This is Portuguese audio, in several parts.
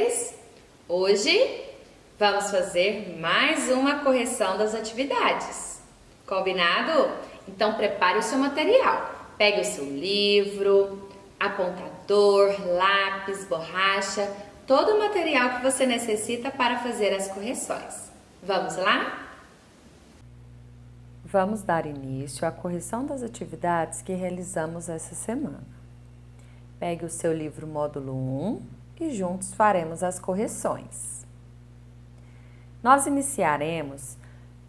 vocês? Hoje vamos fazer mais uma correção das atividades. Combinado? Então prepare o seu material. Pegue o seu livro, apontador, lápis, borracha, todo o material que você necessita para fazer as correções. Vamos lá? Vamos dar início à correção das atividades que realizamos essa semana. Pegue o seu livro módulo 1, e juntos faremos as correções. Nós iniciaremos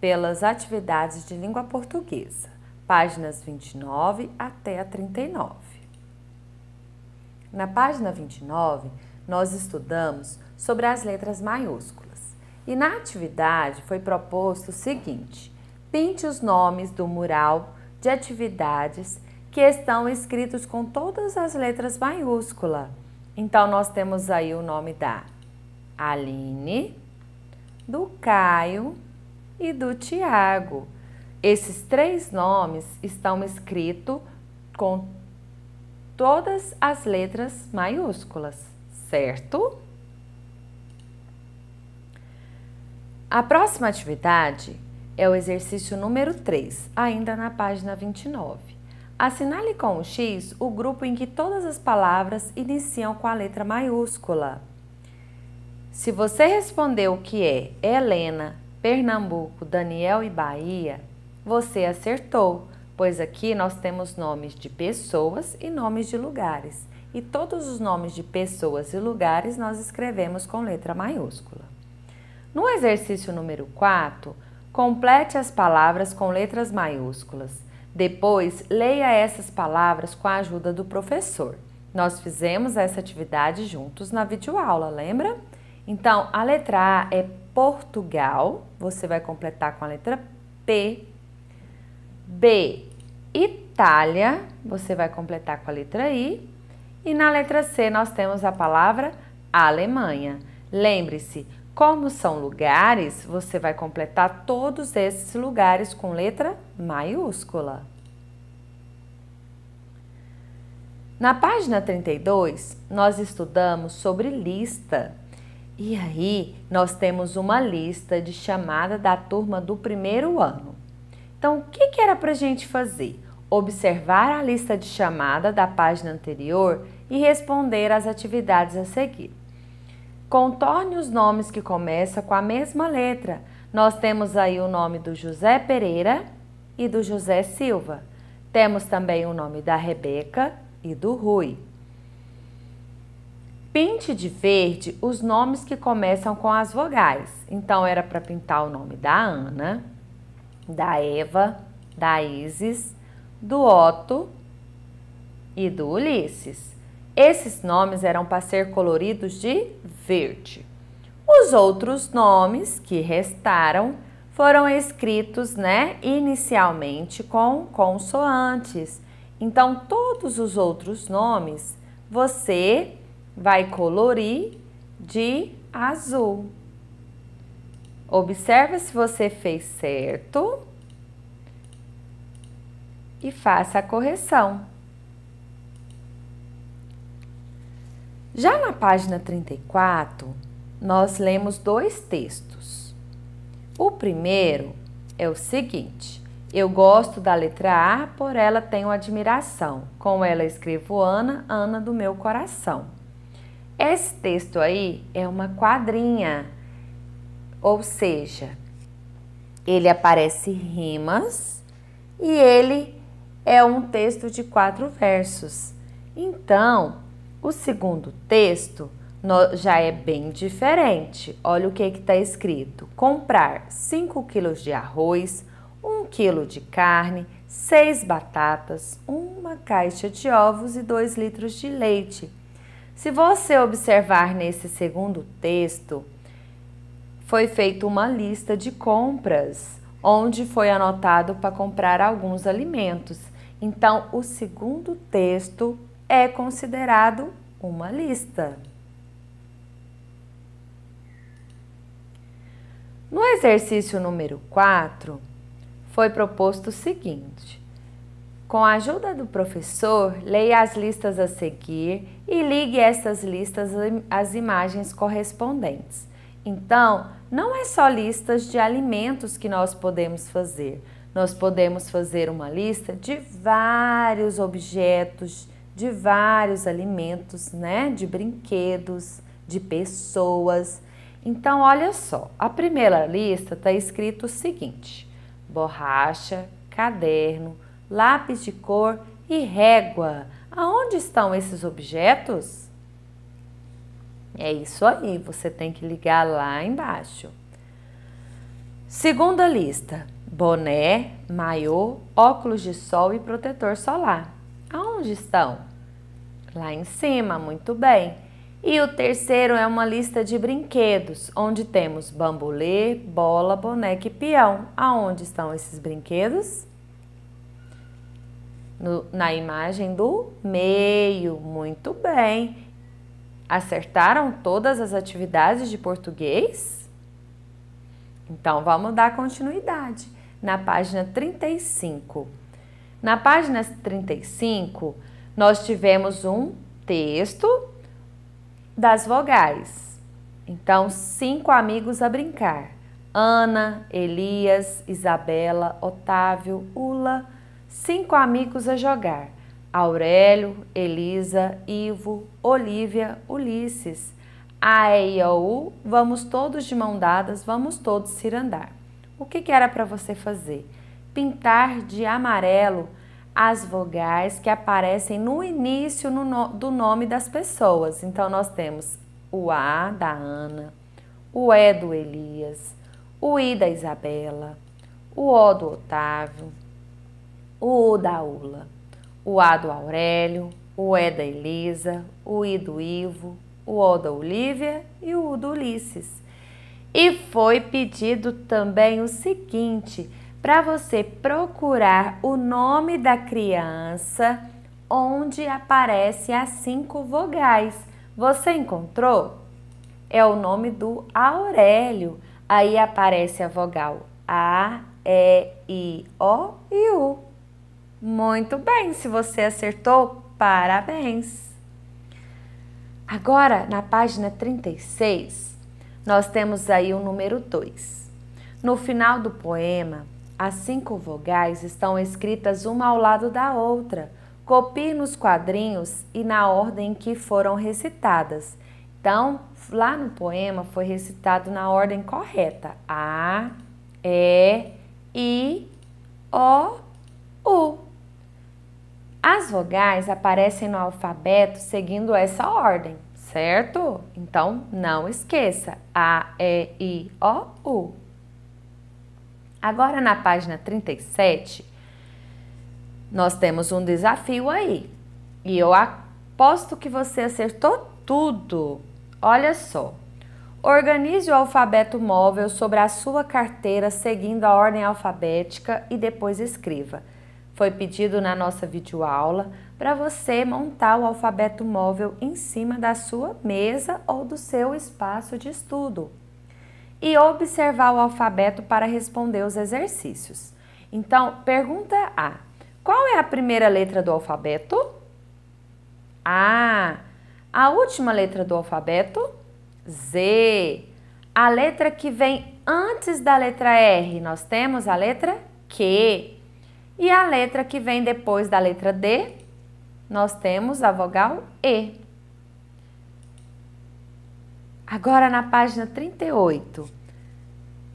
pelas atividades de língua portuguesa, páginas 29 até a 39. Na página 29, nós estudamos sobre as letras maiúsculas e na atividade foi proposto o seguinte: pinte os nomes do mural de atividades que estão escritos com todas as letras maiúsculas então, nós temos aí o nome da Aline, do Caio e do Tiago. Esses três nomes estão escritos com todas as letras maiúsculas, certo? A próxima atividade é o exercício número 3, ainda na página 29. Assinale com o X o grupo em que todas as palavras iniciam com a letra maiúscula. Se você respondeu que é Helena, Pernambuco, Daniel e Bahia, você acertou, pois aqui nós temos nomes de pessoas e nomes de lugares. E todos os nomes de pessoas e lugares nós escrevemos com letra maiúscula. No exercício número 4, complete as palavras com letras maiúsculas depois, leia essas palavras com a ajuda do professor. Nós fizemos essa atividade juntos na videoaula, lembra? Então, a letra A é Portugal, você vai completar com a letra P. B, Itália, você vai completar com a letra I. E na letra C nós temos a palavra Alemanha. Lembre-se, como são lugares, você vai completar todos esses lugares com letra maiúscula. Na página 32, nós estudamos sobre lista. E aí, nós temos uma lista de chamada da turma do primeiro ano. Então, o que, era para a gente fazer? Observar a lista de chamada da página anterior e responder às atividades a seguir. Contorne os nomes que começam com a mesma letra. Nós temos aí o nome do José Pereira e do José Silva. Temos também o nome da Rebeca e do Rui. Pinte de verde os nomes que começam com as vogais. Então, era para pintar o nome da Ana, da Eva, da Isis, do Otto e do Ulisses. Esses nomes eram para ser coloridos de verde. Os outros nomes que restaram foram escritos, né, inicialmente com consoantes. Então, todos os outros nomes você vai colorir de azul. Observa se você fez certo e faça a correção. Já na página 34, nós lemos dois textos. O primeiro é o seguinte: Eu gosto da letra A, por ela tenho admiração. Com ela escrevo Ana, Ana do meu coração. Esse texto aí é uma quadrinha, ou seja, ele aparece rimas e ele é um texto de quatro versos. Então, o segundo texto já é bem diferente. Olha o que está escrito: comprar 5 quilos de arroz, 1 quilo de carne, 6 batatas, uma caixa de ovos e 2 litros de leite. Se você observar nesse segundo texto, foi feita uma lista de compras, onde foi anotado para comprar alguns alimentos. Então, o segundo texto é considerado uma lista. No exercício número 4, foi proposto o seguinte: com a ajuda do professor, leia as listas a seguir e ligue essas listas às imagens correspondentes. Então, não é só listas de alimentos que nós podemos fazer. Nós podemos fazer uma lista de vários objetos, de vários alimentos, né? De brinquedos, de pessoas. Então, olha só, a primeira lista está escrito o seguinte: borracha, caderno, lápis de cor e régua. Aonde estão esses objetos? É isso aí, você tem que ligar lá embaixo. Segunda lista: boné, maiô, óculos de sol e protetor solar. Onde estão? Lá em cima, muito bem. E o terceiro é uma lista de brinquedos, onde temos bambolê, bola, boneca e peão. Aonde estão esses brinquedos? No, na imagem do meio. Muito bem. Acertaram todas as atividades de português? Então vamos dar continuidade na página 35. Na página 35, nós tivemos um texto das vogais. Então, cinco amigos a brincar. Ana, Elias, Isabela, Otávio, Ula, cinco amigos a jogar. Aurélio, Elisa, Ivo, Olívia, Ulisses. Aeou, vamos todos de mão dadas, vamos todos cirandar. O que, que era para você fazer? pintar de amarelo as vogais que aparecem no início no do nome das pessoas. Então, nós temos o A da Ana, o E do Elias, o I da Isabela, o O do Otávio, o U da Ula, o A do Aurélio, o E da Elisa, o I do Ivo, o O da Olívia e o U do Ulisses. E foi pedido também o seguinte para você procurar o nome da criança onde aparece as cinco vogais. Você encontrou? É o nome do Aurélio. Aí aparece a vogal A, E, I, O e U. Muito bem, se você acertou, parabéns! Agora, na página 36, nós temos aí o número 2. No final do poema, as cinco vogais estão escritas uma ao lado da outra. Copie nos quadrinhos e na ordem que foram recitadas. Então, lá no poema foi recitado na ordem correta: A, E, I, O, U. As vogais aparecem no alfabeto seguindo essa ordem, certo? Então, não esqueça: A, E, I, O, U. Agora, na página 37, nós temos um desafio aí. E eu aposto que você acertou tudo. Olha só. Organize o alfabeto móvel sobre a sua carteira seguindo a ordem alfabética e depois escreva. Foi pedido na nossa videoaula para você montar o alfabeto móvel em cima da sua mesa ou do seu espaço de estudo e observar o alfabeto para responder os exercícios. Então, pergunta A: qual é a primeira letra do alfabeto? A. A última letra do alfabeto? Z. A letra que vem antes da letra R, nós temos a letra Q. E a letra que vem depois da letra D, nós temos a vogal E. Agora na página 38.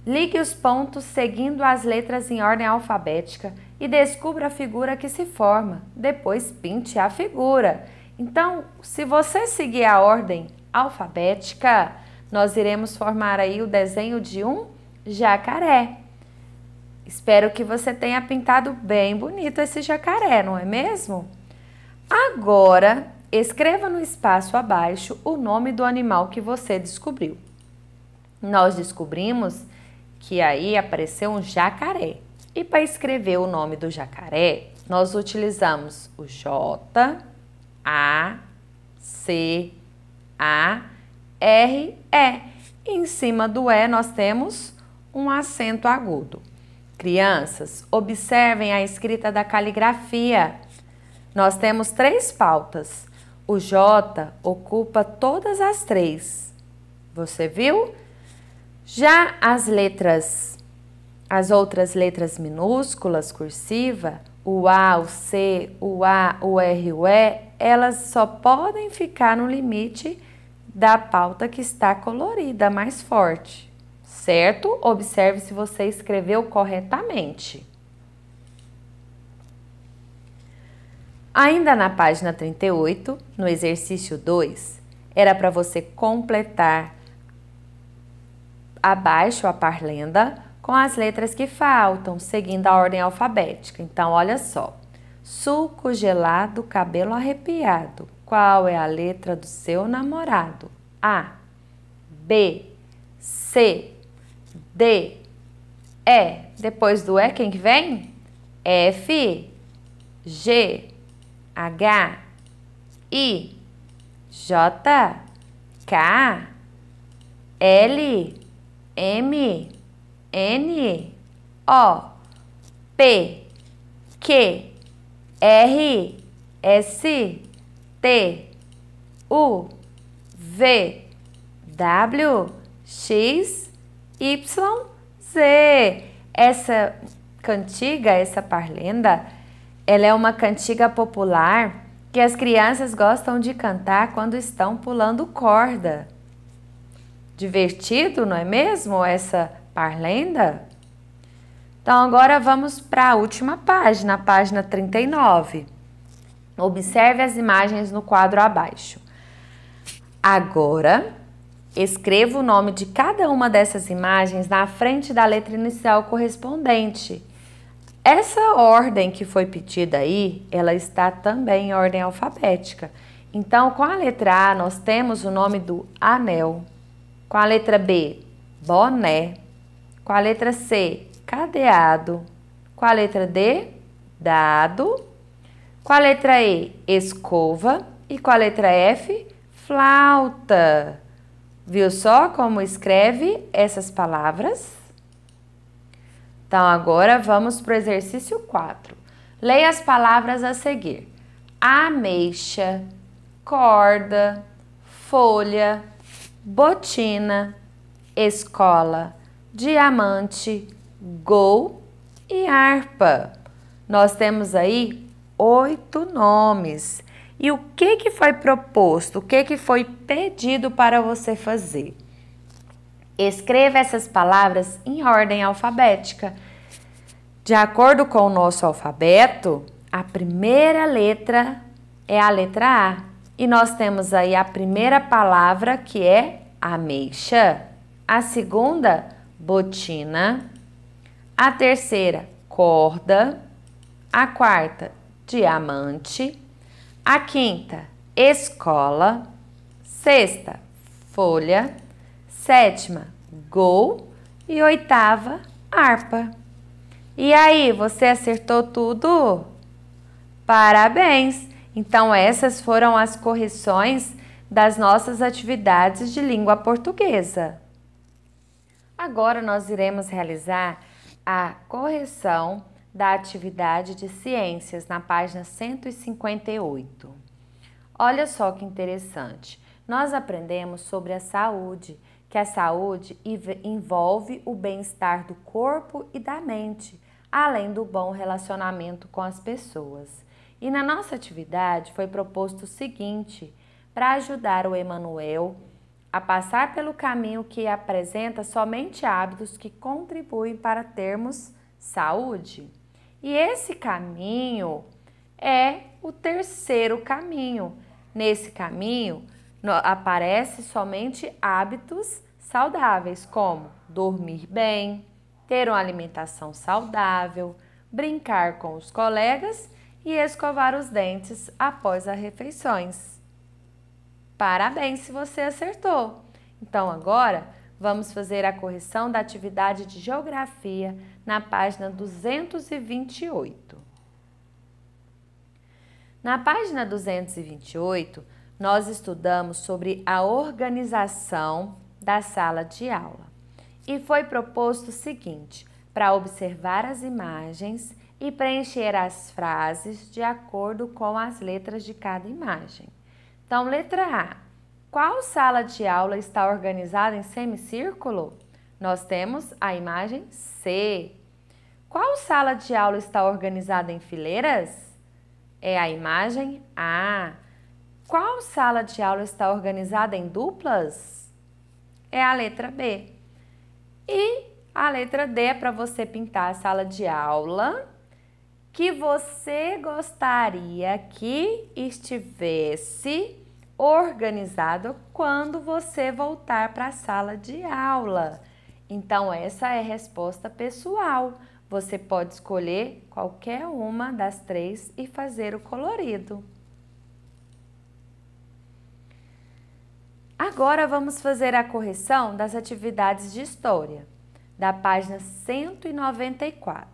Ligue os pontos seguindo as letras em ordem alfabética e descubra a figura que se forma. Depois pinte a figura. Então, se você seguir a ordem alfabética, nós iremos formar aí o desenho de um jacaré. Espero que você tenha pintado bem bonito esse jacaré, não é mesmo? Agora, Escreva no espaço abaixo o nome do animal que você descobriu. Nós descobrimos que aí apareceu um jacaré. E para escrever o nome do jacaré, nós utilizamos o J, A, C, A, R, E. E em cima do E nós temos um acento agudo. Crianças, observem a escrita da caligrafia. Nós temos três pautas. O J ocupa todas as três. Você viu? Já as letras, as outras letras minúsculas, cursiva, o A, o C, o A, o R, o E, elas só podem ficar no limite da pauta que está colorida, mais forte, certo? Observe se você escreveu corretamente. Ainda na página 38, no exercício 2, era para você completar abaixo a parlenda com as letras que faltam, seguindo a ordem alfabética. Então, olha só. Suco gelado, cabelo arrepiado. Qual é a letra do seu namorado? A, B, C, D, E. Depois do E, quem que vem? F, G, H, I, J, K, L, M, N, O, P, Q, R, S, T, U, V, W, X, Y, Z. Essa cantiga, essa parlenda ela é uma cantiga popular que as crianças gostam de cantar quando estão pulando corda. Divertido, não é mesmo, essa parlenda? Então, agora vamos para a última página, a página 39. Observe as imagens no quadro abaixo. Agora, escreva o nome de cada uma dessas imagens na frente da letra inicial correspondente essa ordem que foi pedida aí, ela está também em ordem alfabética. Então, com a letra A, nós temos o nome do anel. Com a letra B, boné. Com a letra C, cadeado. Com a letra D, dado. Com a letra E, escova. E com a letra F, flauta. Viu só como escreve essas palavras? Então agora vamos para o exercício 4. Leia as palavras a seguir: ameixa, corda, folha, botina, escola, diamante, gol e harpa. Nós temos aí oito nomes. E o que, que foi proposto, o que, que foi pedido para você fazer? Escreva essas palavras em ordem alfabética. De acordo com o nosso alfabeto, a primeira letra é a letra A. E nós temos aí a primeira palavra que é ameixa, a segunda, botina, a terceira, corda, a quarta, diamante, a quinta, escola, sexta, folha sétima, gol e oitava, harpa. E aí, você acertou tudo? Parabéns! Então, essas foram as correções das nossas atividades de língua portuguesa. Agora, nós iremos realizar a correção da atividade de ciências na página 158. Olha só que interessante. Nós aprendemos sobre a saúde que a saúde envolve o bem-estar do corpo e da mente, além do bom relacionamento com as pessoas. E na nossa atividade foi proposto o seguinte: para ajudar o Emanuel a passar pelo caminho que apresenta somente hábitos que contribuem para termos saúde. E esse caminho é o terceiro caminho. Nesse caminho, aparece somente hábitos saudáveis, como dormir bem, ter uma alimentação saudável, brincar com os colegas e escovar os dentes após as refeições. Parabéns se você acertou! Então agora vamos fazer a correção da atividade de geografia na página 228. Na página 228, nós estudamos sobre a organização da sala de aula. E foi proposto o seguinte: para observar as imagens e preencher as frases de acordo com as letras de cada imagem. Então, letra A. Qual sala de aula está organizada em semicírculo? Nós temos a imagem C. Qual sala de aula está organizada em fileiras? É a imagem A. Qual sala de aula está organizada em duplas? É a letra B. E a letra D é para você pintar a sala de aula que você gostaria que estivesse organizado quando você voltar para a sala de aula. Então, essa é a resposta pessoal. Você pode escolher qualquer uma das três e fazer o colorido. Agora vamos fazer a correção das atividades de história, da página 194.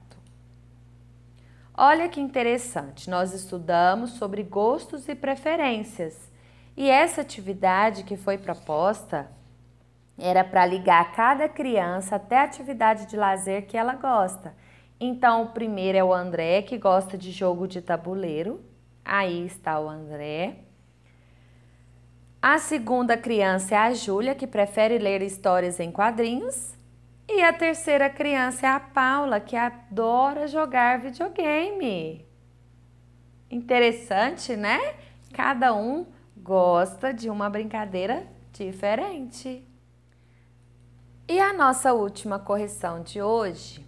Olha que interessante, nós estudamos sobre gostos e preferências. E essa atividade que foi proposta era para ligar cada criança até a atividade de lazer que ela gosta. Então, o primeiro é o André, que gosta de jogo de tabuleiro. Aí está o André. A segunda criança é a Júlia, que prefere ler histórias em quadrinhos. E a terceira criança é a Paula, que adora jogar videogame. Interessante, né? Cada um gosta de uma brincadeira diferente. E a nossa última correção de hoje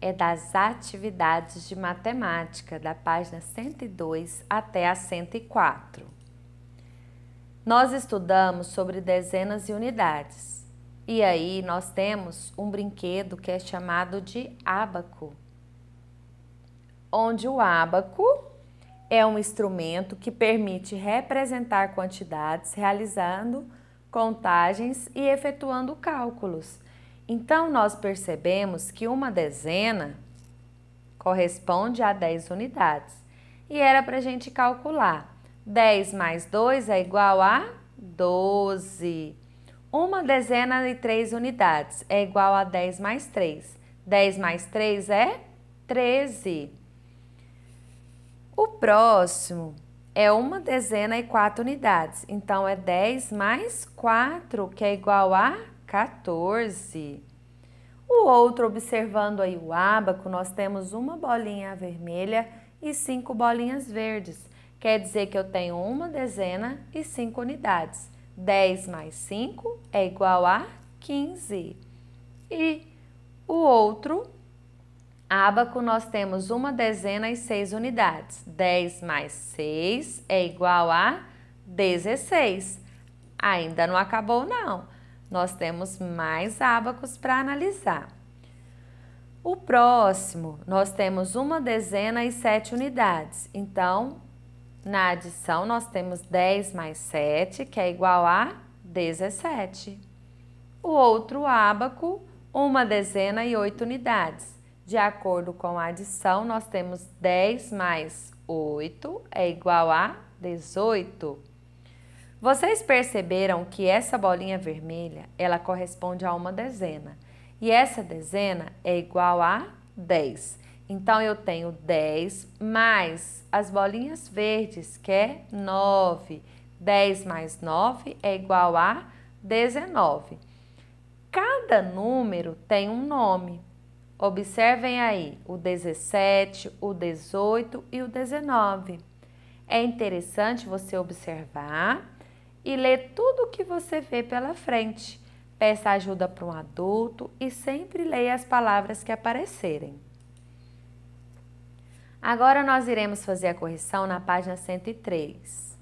é das atividades de matemática, da página 102 até a 104. Nós estudamos sobre dezenas e unidades. E aí nós temos um brinquedo que é chamado de ábaco. Onde o ábaco é um instrumento que permite representar quantidades realizando contagens e efetuando cálculos. Então, nós percebemos que uma dezena corresponde a 10 unidades e era para a gente calcular 10 mais 2 é igual a 12. Uma dezena e três unidades é igual a 10 mais 3. 10 mais 3 é 13. O próximo é uma dezena e quatro unidades. Então, é 10 mais 4, que é igual a 14. O outro, observando aí o abaco, nós temos uma bolinha vermelha e cinco bolinhas verdes. Quer dizer que eu tenho uma dezena e cinco unidades. 10 mais 5 é igual a 15. E o outro Abaco, nós temos uma dezena e seis unidades. 10 mais 6 é igual a 16. Ainda não acabou, não. Nós temos mais abacos para analisar. O próximo, nós temos uma dezena e sete unidades. Então, na adição, nós temos 10 mais 7, que é igual a 17. O outro ábaco, uma dezena e 8 unidades. De acordo com a adição, nós temos 10 mais 8 é igual a 18. Vocês perceberam que essa bolinha vermelha, ela corresponde a uma dezena. E essa dezena é igual a 10. Então, eu tenho 10 mais as bolinhas verdes, que é 9. 10 mais 9 é igual a 19. Cada número tem um nome. Observem aí o 17, o 18 e o 19. É interessante você observar e ler tudo o que você vê pela frente. Peça ajuda para um adulto e sempre leia as palavras que aparecerem. Agora nós iremos fazer a correção na página 103.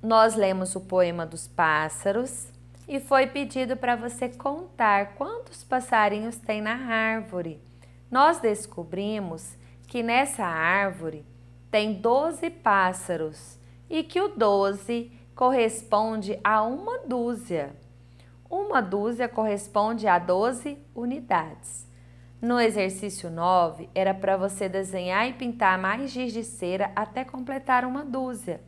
Nós lemos o poema dos pássaros e foi pedido para você contar quantos passarinhos tem na árvore. Nós descobrimos que nessa árvore tem 12 pássaros e que o 12 corresponde a uma dúzia. Uma dúzia corresponde a 12 unidades. No exercício 9, era para você desenhar e pintar mais giz de cera até completar uma dúzia.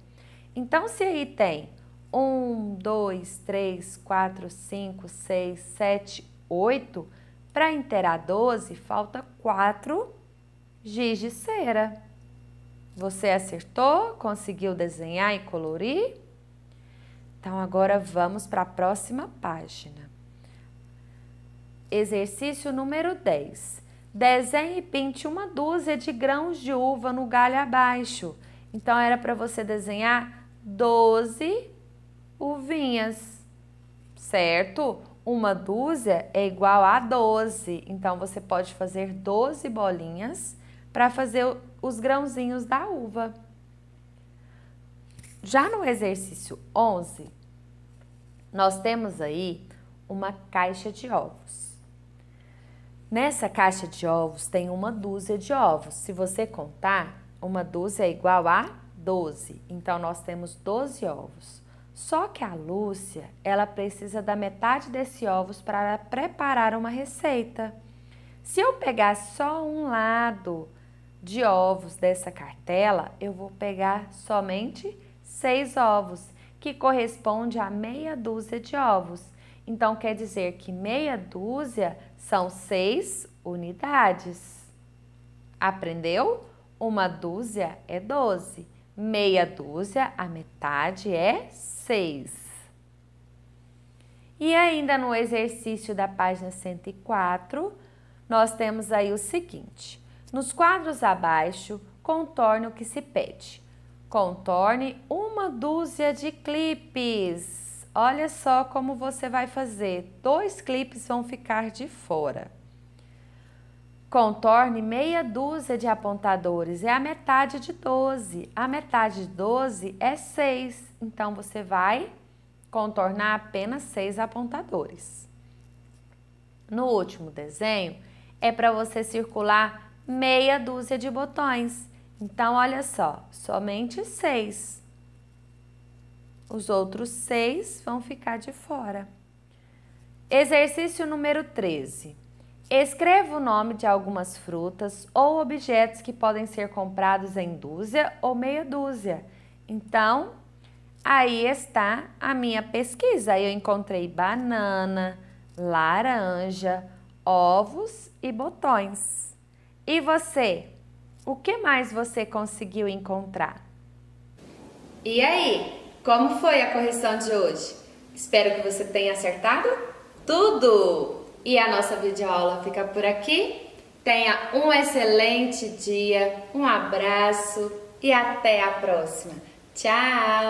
Então, se aí tem 1, 2, 3, 4, 5, 6, 7, 8, para inteirar 12, falta 4 giz de cera. Você acertou? Conseguiu desenhar e colorir? Então, agora vamos para a próxima página. Exercício número 10. Desenhe e pinte uma dúzia de grãos de uva no galho abaixo. Então, era para você desenhar 12 uvinhas, certo? Uma dúzia é igual a 12. Então, você pode fazer 12 bolinhas para fazer os grãozinhos da uva. Já no exercício 11, nós temos aí uma caixa de ovos. Nessa caixa de ovos tem uma dúzia de ovos. Se você contar, uma dúzia é igual a 12. Então, nós temos 12 ovos. Só que a Lúcia, ela precisa da metade desses ovos para preparar uma receita. Se eu pegar só um lado de ovos dessa cartela, eu vou pegar somente seis ovos, que corresponde a meia dúzia de ovos. Então, quer dizer que meia dúzia são seis unidades. Aprendeu? Uma dúzia é doze. Meia dúzia, a metade é seis. E ainda no exercício da página 104, nós temos aí o seguinte. Nos quadros abaixo, contorne o que se pede. Contorne uma dúzia de clipes. Olha só como você vai fazer. Dois clipes vão ficar de fora. Contorne meia dúzia de apontadores, é a metade de 12. A metade de 12 é 6, então você vai contornar apenas 6 apontadores. No último desenho, é para você circular meia dúzia de botões. Então, olha só, somente 6. Os outros seis vão ficar de fora. Exercício número 13. Escreva o nome de algumas frutas ou objetos que podem ser comprados em dúzia ou meia dúzia. Então, aí está a minha pesquisa. Eu encontrei banana, laranja, ovos e botões. E você? O que mais você conseguiu encontrar? E aí? Como foi a correção de hoje? Espero que você tenha acertado tudo! E a nossa videoaula fica por aqui. Tenha um excelente dia, um abraço e até a próxima. Tchau!